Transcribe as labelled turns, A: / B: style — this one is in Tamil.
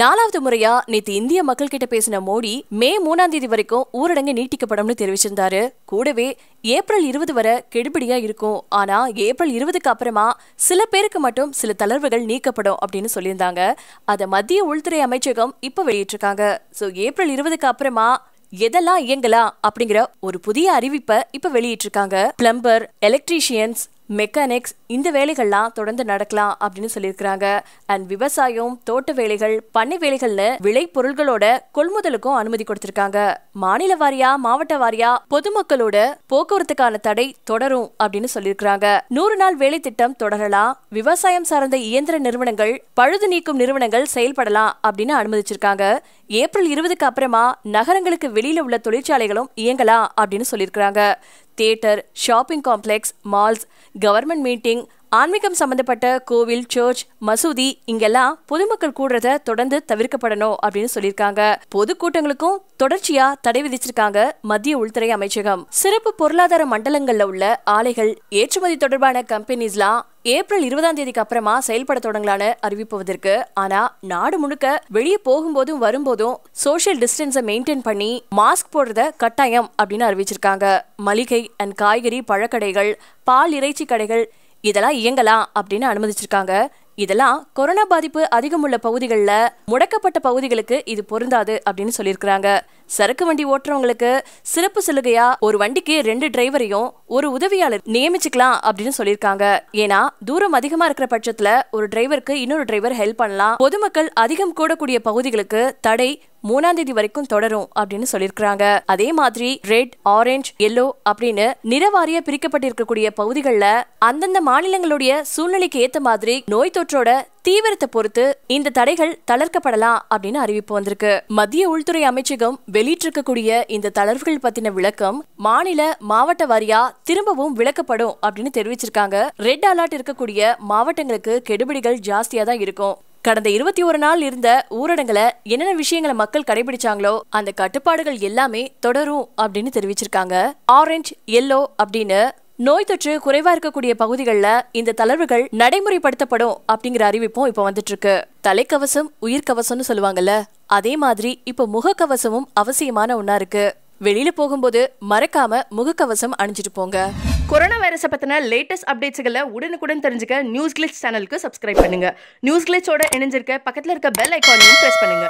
A: நாலாவது முறையா நேற்று இந்திய மக்கள் கிட்ட பேசின மோடி மே மூணாம் தேதி வரைக்கும் ஊரடங்கு நீட்டிக்கப்படும்னு தெரிவிச்சிருந்தாரு கூடவே ஏப்ரல் இருபது வரை கெடுபடியா இருக்கும் ஆனா ஏப்ரல் இருபதுக்கு அப்புறமா சில பேருக்கு மட்டும் சில தளர்வுகள் நீக்கப்படும் அப்படின்னு சொல்லியிருந்தாங்க அதை மத்திய உள்துறை அமைச்சகம் இப்ப வெளியிட்டிருக்காங்க ஸோ ஏப்ரல் இருபதுக்கு அப்புறமா எதெல்லாம் இயங்கலாம் அப்படிங்கிற ஒரு புதிய அறிவிப்பை இப்ப வெளியிட்டிருக்காங்க பிளம்பர் எலக்ட்ரீஷியன்ஸ் மெக்கானிக்ஸ் இந்த வேலைகள்லாம் தொடர்ந்து நடக்கலாம் அப்படின்னு சொல்லியிருக்கிறாங்க அண்ட் விவசாயம் தோட்ட வேலைகள் பண்ணை வேலைகள்னு விளை பொருள்களோட கொள்முதலுக்கும் அனுமதி கொடுத்திருக்காங்க மாநில வாரியா மாவட்ட வாரியா பொதுமக்களோட போக்குவரத்துக்கான தடை தொடரும் அப்படின்னு சொல்லியிருக்கிறாங்க நூறு நாள் வேலை திட்டம் தொடரலாம் விவசாயம் சார்ந்த இயந்திர நிறுவனங்கள் பழுது நீக்கும் நிறுவனங்கள் செயல்படலாம் அப்படின்னு அனுமதிச்சிருக்காங்க ஏப்ரல் இருபதுக்கு அப்புறமா நகரங்களுக்கு வெளியில உள்ள தொழிற்சாலைகளும் இயங்கலாம் அப்படின்னு சொல்லியிருக்கிறாங்க theatre, shopping complex, malls, government meeting, ஆன்மீகம் சம்பந்தப்பட்ட கோவில் சர்ச் மசூதி இங்கெல்லாம் பொதுமக்கள் கூடுறத தொடர்ந்து தவிர்க்கப்படணும் அப்படின்னு சொல்லியிருக்காங்க பொதுக்கூட்டங்களுக்கும் தொடர்ச்சியா தடை விதிச்சிருக்காங்க மத்திய உள்துறை அமைச்சகம் சிறப்பு பொருளாதார மண்டலங்கள்ல உள்ள ஆலைகள் ஏற்றுமதி தொடர்பான கம்பெனிஸ்லாம் ஏப்ரல் இருபதாம் தேதிக்கு அப்புறமா செயல்பட தொடங்கலான்னு அறிவிப்புவதற்கு ஆனா நாடு முழுக்க வெளியே போகும்போதும் வரும்போதும் சோசியல் டிஸ்டன்ஸை மெயின்டைன் பண்ணி மாஸ்க் போடுறத கட்டாயம் அப்படின்னு அறிவிச்சிருக்காங்க மளிகை அண்ட் காய்கறி பழக்கடைகள் பால் இறைச்சி கடைகள் இதெல்லாம் இயங்கலாம் அப்படின்னு அனுமதிச்சிருக்காங்க இதெல்லாம் கொரோனா பாதிப்பு அதிகம் உள்ள பகுதிகளில் முடக்கப்பட்ட பகுதிகளுக்கு இது பொருந்தாது அப்படின்னு சொல்லியிருக்கிறாங்க சரக்கு வண்டி ஓட்டுறவங்களுக்கு சிறப்பு சலுகையா ஒரு வண்டிக்கு ரெண்டு டிரைவரையும் ஒரு உதவியாளர் நியமிச்சுக்கலாம் அப்படின்னு சொல்லியிருக்காங்க ஏன்னா தூரம் அதிகமா இருக்கிற பட்சத்துல ஒரு டிரைவருக்கு இன்னொரு டிரைவர் ஹெல்ப் பண்ணலாம் பொதுமக்கள் அதிகம் கூடக்கூடிய பகுதிகளுக்கு தடை மூணாம் தேதி வரைக்கும் தொடரும் அப்படின்னு சொல்லியிருக்கிறாங்க அதே மாதிரி ரெட் ஆரஞ்ச் எல்லோ அப்படின்னு நிறவாரிய பிரிக்கப்பட்டிருக்கக்கூடிய பகுதிகளில் அந்தந்த மாநிலங்களுடைய சூழ்நிலைக்கு ஏத்த மாதிரி நோய் தொற்றோட தீவிரத்தை பொறுத்து இந்த தடைகள் தளர்க்கப்படலாம் அப்படின்னு அறிவிப்பு வந்திருக்கு மத்திய உள்துறை அமைச்சகம் வெளியிட்டிருக்கக்கூடிய இந்த தளர்வுகள் பத்தின விளக்கம் மாநில மாவட்ட வாரியா திரும்பவும் விளக்கப்படும் அப்படின்னு தெரிவிச்சிருக்காங்க ரெட் அலர்ட் இருக்கக்கூடிய மாவட்டங்களுக்கு கெடுபிடிகள் ஜாஸ்தியா தான் இருக்கும் கடந்த இருபத்தி ஒரு நாள் இருந்த ஊரடங்குல என்னென்ன விஷயங்களை மக்கள் கடைபிடிச்சாங்களோ அந்த கட்டுப்பாடுகள் எல்லாமே தொடரும் அப்படின்னு தெரிவிச்சிருக்காங்க ஆரஞ்ச் எல்லோ அப்படின்னு நோய் தொற்று குறைவா இருக்கக்கூடிய பகுதிகளில் இந்த தளர்வுகள் நடைமுறைப்படுத்தப்படும் அப்படிங்கிற அறிவிப்பும் இப்ப வந்துட்டு இருக்கு தலைக்கவசம் உயிர்கவசம்னு சொல்லுவாங்கல்ல அதே மாதிரி இப்ப முகக்கவசமும் அவசியமான ஒன்னா இருக்கு வெளியில போகும்போது மறக்காம முகக்கவசம் அணிஞ்சிட்டு போங்க கொரோனா வைரஸை பற்றின லேட்டஸ்ட் அப்டேட்ஸ்களை உடனுக்குடன் தெரிஞ்சுக்க நியூஸ் கிளிக்ஸ் சேனலுக்கு சப்ஸ்கிரைப் பண்ணுங்க நியூஸ் கிளிக்ஸோட இணைஞ்சிருக்க பக்கத்தில் இருக்க பெல் ஐக்கானையும் ப்ரெஸ் பண்ணுங்க